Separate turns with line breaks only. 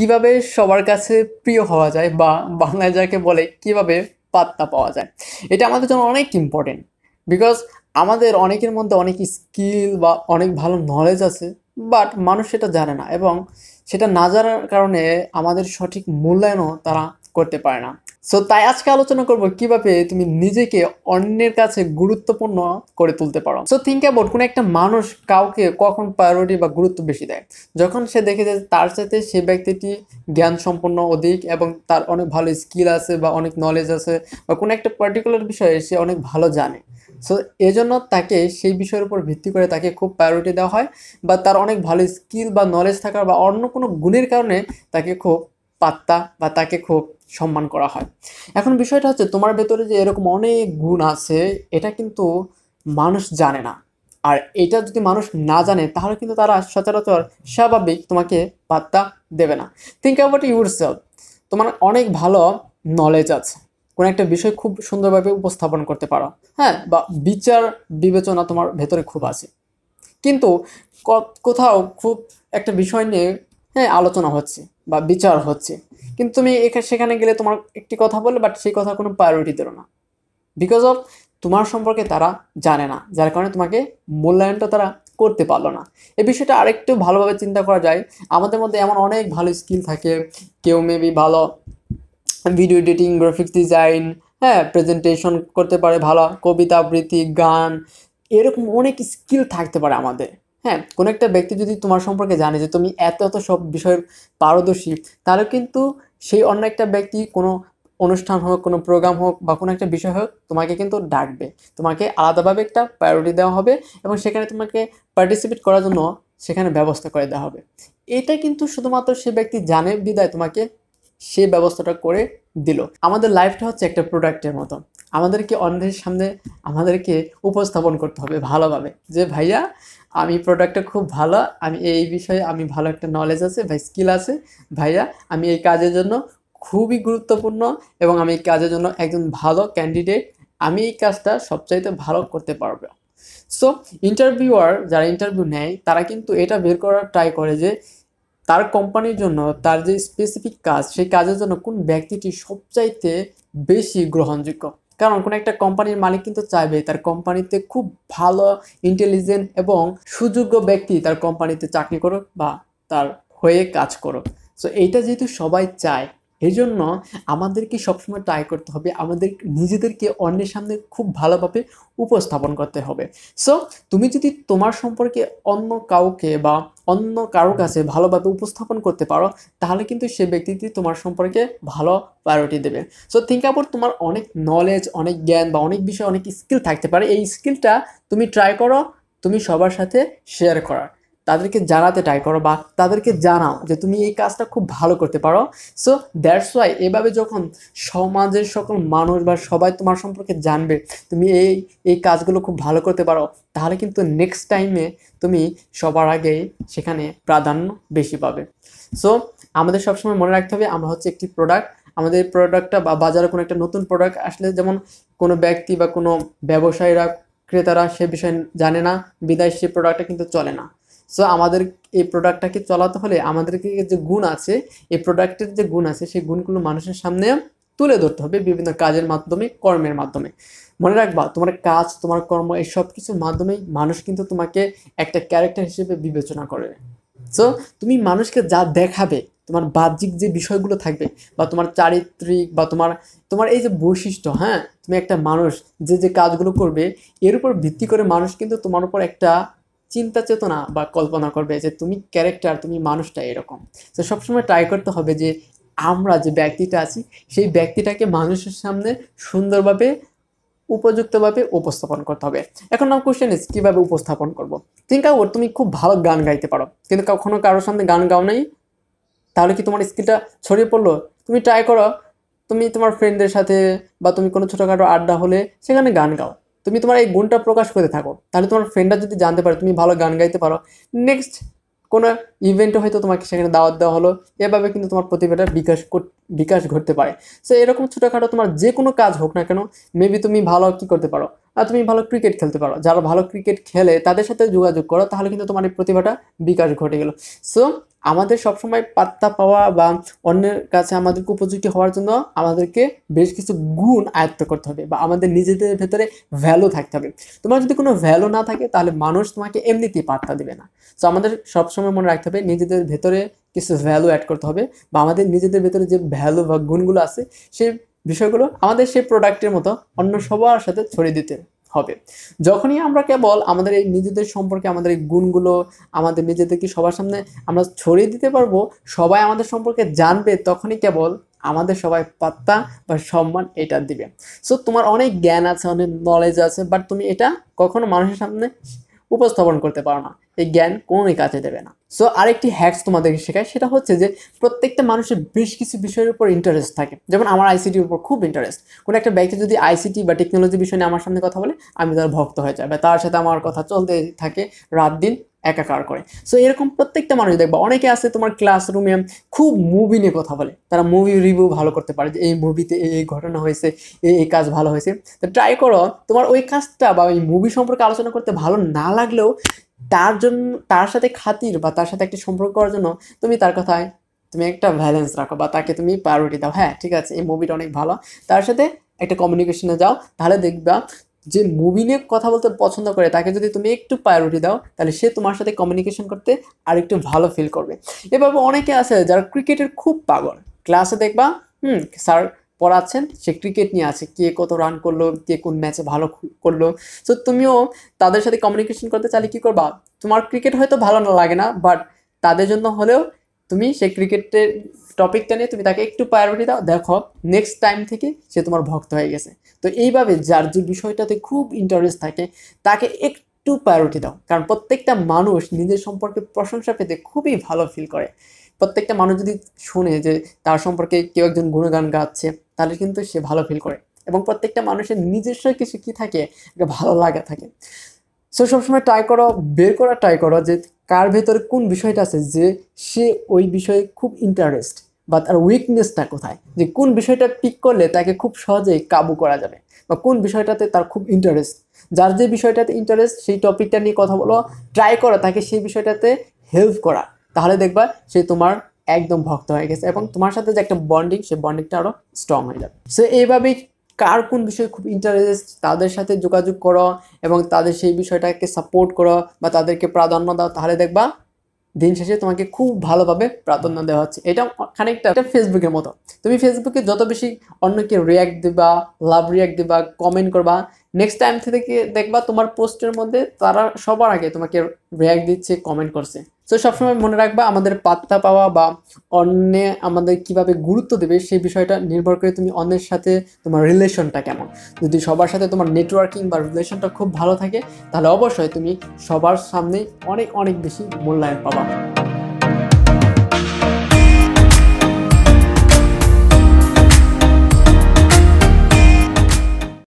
কিভাবে সবার কাছে প্রিয় হওয়া যায় বা বাংলায় যাকে বলে কিভাবে পাত্তা পাওয়া যায় এটা আমাদের জন্য অনেক ইম্পর্টেন্ট বিকজ আমাদের অনেকের মধ্যে অনেক স্কিল বা অনেক ভালো নলেজ আছে বাট মানুষ সেটা জানে না এবং সেটা না জানার কারণে আমাদের সঠিক মূল্যায়নও তারা করতে পারে না সো তাই আজকে আলোচনা করব কিভাবে তুমি নিজেকে অন্যের কাছে গুরুত্বপূর্ণ করে তুলতে পারো সো থিঙ্ক অ্যাবাউট কোনো একটা মানুষ কাউকে কখন প্রায়োরিটি বা গুরুত্ব বেশি দেয় যখন সে দেখে যে তার সাথে সে ব্যক্তিটি জ্ঞান সম্পন্ন অধিক এবং তার অনেক ভালো স্কিল আছে বা অনেক নলেজ আছে বা কোনো একটা পার্টিকুলার বিষয়ে সে অনেক ভালো জানে সো এজন্য তাকে সেই বিষয়ের উপর ভিত্তি করে তাকে খুব প্রায়োরিটি দেওয়া হয় বা তার অনেক ভালো স্কিল বা নলেজ থাকার বা অন্য কোনো গুণের কারণে তাকে খুব পাত্তা বা তাকে খুব সম্মান করা হয় এখন বিষয়টা হচ্ছে তোমার ভেতরে যে এরকম অনেক গুণ আছে এটা কিন্তু মানুষ জানে না আর এটা যদি মানুষ না জানে তাহলে কিন্তু তারা সচরাচর স্বাভাবিক তোমাকে পাত্তা দেবে না থিঙ্ক অ্যাবাউট ইউর সেলফ তোমার অনেক ভালো নলেজ আছে কোনো একটা বিষয় খুব সুন্দরভাবে উপস্থাপন করতে পারো হ্যাঁ বা বিচার বিবেচনা তোমার ভেতরে খুব আছে কিন্তু কোথাও খুব একটা বিষয় নিয়ে হ্যাঁ আলোচনা হচ্ছে বা বিচার হচ্ছে কিন্তু তুমি এখানে সেখানে গেলে তোমার একটি কথা বললে বাট সেই কথা কোনো প্রায়োরিটি দিল না বিকজ অফ তোমার সম্পর্কে তারা জানে না যার কারণে তোমাকে মূল্যায়নটা তারা করতে পারলো না এ বিষয়টা আরেকটু ভালোভাবে চিন্তা করা যায় আমাদের মধ্যে এমন অনেক ভালো স্কিল থাকে কেউ মেবি ভালো ভিডিও এডিটিং গ্রাফিক্স ডিজাইন হ্যাঁ প্রেজেন্টেশন করতে পারে ভালো কবিতা আবৃত্তি গান এরকম অনেক স্কিল থাকতে পারে আমাদের হ্যাঁ কোনো একটা ব্যক্তি যদি তোমার সম্পর্কে জানে যে তুমি এত এত সব বিষয়ে পারদর্শী তাহলে কিন্তু সেই অন্য একটা ব্যক্তি কোনো অনুষ্ঠান হোক কোনো প্রোগ্রাম হোক বা কোনো একটা বিষয় হোক তোমাকে কিন্তু ডাকবে তোমাকে আলাদাভাবে একটা প্রায়োরিটি দেওয়া হবে এবং সেখানে তোমাকে পার্টিসিপেট করার জন্য সেখানে ব্যবস্থা করে দেওয়া হবে এটা কিন্তু শুধুমাত্র সে ব্যক্তি জানে বিদায় তোমাকে সে ব্যবস্থাটা করে দিল আমাদের লাইফটা হচ্ছে একটা প্রোডাক্টের মতো আমাদেরকে অন্ধের সামনে আমাদেরকে উপস্থাপন করতে হবে ভালোভাবে যে ভাইয়া আমি প্রোডাক্টটা খুব ভালো আমি এই বিষয়ে আমি ভালো একটা নলেজ আছে ভাই স্কিল আছে ভাইয়া আমি এই কাজের জন্য খুবই গুরুত্বপূর্ণ এবং আমি এই কাজের জন্য একজন ভালো ক্যান্ডিডেট আমি এই কাজটা সবচাইতে ভালো করতে পারবো সো ইন্টারভিউয়ার যারা ইন্টারভিউ নেয় তারা কিন্তু এটা বের করার ট্রাই করে যে তার কোম্পানির জন্য তার যে স্পেসিফিক কাজ সেই কাজের জন্য কোন ব্যক্তিটি সবচাইতে বেশি গ্রহণযোগ্য কারণ কোনো একটা কোম্পানির মালিক কিন্তু চাইবে তার কোম্পানিতে খুব ভালো ইন্টেলিজেন্ট এবং সুযোগ্য ব্যক্তি তার কোম্পানিতে চাকরি করুক বা তার হয়ে কাজ করুক সো এইটা যেহেতু সবাই চায় এই জন্য আমাদেরকে সবসময় ট্রাই করতে হবে আমাদের নিজেদেরকে অন্যের সামনে খুব ভালোভাবে উপস্থাপন করতে হবে সো তুমি যদি তোমার সম্পর্কে অন্য কাউকে বা অন্য কারো কাছে ভালোভাবে উপস্থাপন করতে পারো তাহলে কিন্তু সে ব্যক্তিটি তোমার সম্পর্কে ভালো প্রায়োরিটি দেবে সো থিঙ্ক অ্যাবাউট তোমার অনেক নলেজ অনেক জ্ঞান বা অনেক বিষয়ে অনেক স্কিল থাকতে পারে এই স্কিলটা তুমি ট্রাই করো তুমি সবার সাথে শেয়ার করার তাদেরকে জানাতে ট্রাই করো বা তাদেরকে জানাও যে তুমি এই কাজটা খুব ভালো করতে পারো সো দ্যাটস ওয়াই এভাবে যখন সমাজের সকল মানুষ বা সবাই তোমার সম্পর্কে জানবে তুমি এই এই কাজগুলো খুব ভালো করতে পারো তাহলে কিন্তু নেক্সট টাইমে তুমি সবার আগে সেখানে প্রাধান্য বেশি পাবে সো আমাদের সবসময় মনে রাখতে হবে আমরা হচ্ছে একটি প্রোডাক্ট আমাদের প্রোডাক্টটা বা বাজারে কোনো একটা নতুন প্রোডাক্ট আসলে যেমন কোনো ব্যক্তি বা কোনো ব্যবসায়ীরা ক্রেতারা সে বিষয়ে জানে না বিদায় সে প্রোডাক্টটা কিন্তু চলে না সো আমাদের এই প্রোডাক্টটাকে চলাতে হলে আমাদেরকে যে গুণ আছে এই প্রোডাক্টের যে গুণ আছে সেই গুণগুলো মানুষের সামনে তুলে ধরতে হবে বিভিন্ন কাজের মাধ্যমে কর্মের মাধ্যমে মনে রাখবা তোমার কাজ তোমার কর্ম এই সব কিছুর মাধ্যমেই মানুষ কিন্তু তোমাকে একটা ক্যারেক্টার হিসেবে বিবেচনা করে সো তুমি মানুষকে যা দেখাবে তোমার বাহ্যিক যে বিষয়গুলো থাকবে বা তোমার চারিত্রিক বা তোমার তোমার এই যে বৈশিষ্ট্য হ্যাঁ তুমি একটা মানুষ যে যে কাজগুলো করবে এর উপর ভিত্তি করে মানুষ কিন্তু তোমার উপর একটা চিন্তা চেতনা বা কল্পনা করবে যে তুমি ক্যারেক্টার তুমি মানুষটা এরকম তো সবসময় ট্রাই করতে হবে যে আমরা যে ব্যক্তিটা আছি সেই ব্যক্তিটাকে মানুষের সামনে সুন্দরভাবে উপযুক্তভাবে উপস্থাপন করতে হবে এখন আমার কোয়েশ্চেন ইস কীভাবে উপস্থাপন করবো থিঙ্ক কাউ তুমি খুব ভালো গান গাইতে পারো কিন্তু কখনো কারোর সামনে গান গাও নাই তাহলে কি তোমার স্কিলটা ছড়িয়ে পড়লো তুমি ট্রাই করো তুমি তোমার ফ্রেন্ডদের সাথে বা তুমি কোনো ছোটোখাটো আড্ডা হলে সেখানে গান গাও তুমি তোমার এই গুণটা প্রকাশ করতে থাকো তাহলে তোমার ফ্রেন্ডরা যদি জানতে পারে তুমি ভালো গান গাইতে পারো নেক্সট কোনো ইভেন্টে হয়তো তোমাকে সেখানে দাওয়াত দেওয়া হলো এভাবে কিন্তু তোমার প্রতিভাটা বিকাশ বিকাশ ঘটতে পারে সো এরকম ছোটোখাটো তোমার যে কোনো কাজ হোক না কেন মেবি তুমি ভালো কি করতে পারো আর তুমি ভালো ক্রিকেট খেলতে পারো যারা ভালো ক্রিকেট খেলে তাদের সাথে যোগাযোগ করো তাহলে কিন্তু তোমার এই প্রতিভাটা বিকাশ ঘটে গেলো সো আমাদের সবসময় পাত্তা পাওয়া বা অন্যের কাছে আমাদেরকে উপযুক্ত হওয়ার জন্য আমাদেরকে বেশ কিছু গুণ আয়ত্ত করতে হবে বা আমাদের নিজেদের ভেতরে ভ্যালু থাকতে হবে তোমার যদি কোনো ভ্যালু না থাকে তাহলে মানুষ তোমাকে এমনিতেই পাত্তা দেবে না তো আমাদের সবসময় মনে রাখতে হবে নিজেদের ভেতরে কিছু ভ্যালু অ্যাড করতে হবে বা আমাদের নিজেদের ভেতরে যে ভ্যালু বা গুণগুলো আছে সেই বিষয়গুলো আমাদের সেই প্রোডাক্টের মতো অন্য সবার সাথে ছড়িয়ে দিতে হবে যখনই আমরা কেবল আমাদের এই নিজেদের সম্পর্কে আমাদের এই গুণগুলো আমাদের নিজেদেরকে সবার সামনে আমরা ছড়িয়ে দিতে পারবো সবাই আমাদের সম্পর্কে জানবে তখনই কেবল আমাদের সবাই পাত্তা বা সম্মান এটা দিবে সো তোমার অনেক জ্ঞান আছে অনেক নলেজ আছে বাট তুমি এটা কখনো মানুষের সামনে উপস্থাপন করতে পারো না এই জ্ঞান কোনোই কাজে দেবে না সো আরেকটি হ্যাকস তোমাদেরকে শেখায় সেটা হচ্ছে যে প্রত্যেকটা মানুষের বেশ কিছু বিষয়ের উপর ইন্টারেস্ট থাকে যেমন আমার আইসিটির উপর খুব ইন্টারেস্ট কোনো একটা ব্যক্তি যদি আইসিটি বা টেকনোলজি বিষয় নিয়ে আমার সামনে কথা বলে আমি তার ভক্ত হয়ে যাই বা তার সাথে আমার কথা চলতে থাকে রাত দিন একাকার করে সো এরকম প্রত্যেকটা মানুষ দেখবো অনেকে আছে তোমার ক্লাসরুমে খুব মুভি নিয়ে কথা বলে তারা মুভি রিভিউ ভালো করতে পারে যে এই মুভিতে এই ঘটনা হয়েছে এই এই কাজ ভালো হয়েছে তো ট্রাই করো তোমার ওই কাজটা বা ওই মুভি সম্পর্কে আলোচনা করতে ভালো না লাগলেও তার জন্য তার সাথে খাতির বা তার সাথে একটা সম্পর্ক করার জন্য তুমি তার কথায় তুমি একটা ব্যালেন্স রাখো বা তাকে তুমি প্রায়োরিটি দাও হ্যাঁ ঠিক আছে এই মুভিটা অনেক ভালো তার সাথে একটা কমিউনিকেশনে যাও তাহলে দেখবা যে মুভি নিয়ে কথা বলতে পছন্দ করে তাকে যদি তুমি একটু প্রায়োরিটি দাও তাহলে সে তোমার সাথে কমিউনিকেশন করতে আর একটু ভালো ফিল করবে এভাবে অনেকে আছে যারা ক্রিকেটের খুব পাগল ক্লাসে দেখবা হুম স্যার পড়াচ্ছেন সে ক্রিকেট নিয়ে আছে কে কত রান করলো কে কোন ম্যাচে ভালো করলো সো তুমিও তাদের সাথে কমিউনিকেশন করতে চাইলে কী করবা তোমার ক্রিকেট হয়তো ভালো না লাগে না বাট তাদের জন্য হলেও তুমি সে ক্রিকেটের টপিকটা নিয়ে তুমি তাকে একটু প্রায়োরিটি দাও দেখো নেক্সট টাইম থেকে সে তোমার ভক্ত হয়ে গেছে তো এইভাবে যার যে বিষয়টাতে খুব ইন্টারেস্ট থাকে তাকে একটু প্রায়োরিটি দাও কারণ প্রত্যেকটা মানুষ নিজের সম্পর্কে প্রশংসা পেতে খুবই ভালো ফিল করে প্রত্যেকটা মানুষ যদি শোনে যে তার সম্পর্কে কেউ একজন গুণগান গাচ্ছে তাহলে কিন্তু সে ভালো ফিল করে এবং প্রত্যেকটা মানুষের নিজস্ব কিছু কি থাকে ভালো লাগা থাকে সো সবসময় ট্রাই করো বের করা ট্রাই করো যে কার ভেতরে কোন বিষয়টা আছে যে সে ওই বিষয়ে খুব ইন্টারেস্ট বা তার উইকনেসটা কোথায় যে কোন বিষয়টা পিক করলে তাকে খুব সহজেই কাবু করা যাবে বা কোন বিষয়টাতে তার খুব ইন্টারেস্ট যার যে বিষয়টাতে ইন্টারেস্ট সেই টপিকটা নিয়ে কথা বলো ট্রাই করো তাকে সেই বিষয়টাতে হেল্প করা তাহলে দেখবা সে তোমার একদম ভক্ত হয়ে গেছে এবং তোমার সাথে যে একটা বন্ডিং সেই বন্ডিংটা আরও স্ট্রং হয়ে যাবে সো এইভাবেই কার কোন বিষয়ে খুব ইন্টারেস্ট তাদের সাথে যোগাযোগ করো এবং তাদের সেই বিষয়টাকে সাপোর্ট করো বা তাদেরকে প্রাধান্য দাও তাহলে দেখবা দিন শেষে তোমাকে খুব ভালোভাবে প্রাধান্য দেওয়া হচ্ছে এটা খানিকটা এটা ফেসবুকের মতো তুমি ফেসবুকে যত বেশি অন্যকে রিয়াক্ট দিবা লাভ রিয়াক্ট দিবা কমেন্ট করবা নেক্সট টাইম থেকে দেখবা তোমার পোস্টের মধ্যে তারা সবার আগে তোমাকে রিয়াক্ট দিচ্ছে কমেন্ট করছে সো সবসময় মনে রাখবা আমাদের পাত্তা পাওয়া বা অন্য আমাদের কিভাবে গুরুত্ব দেবে সেই বিষয়টা নির্ভর করে তুমি অন্যের সাথে তোমার রিলেশনটা কেমন যদি সবার সাথে তোমার নেটওয়ার্কিং বা রিলেশনটা খুব ভালো থাকে তাহলে অবশ্যই তুমি সবার সামনে অনেক অনেক বেশি মূল্যায়ন পাবা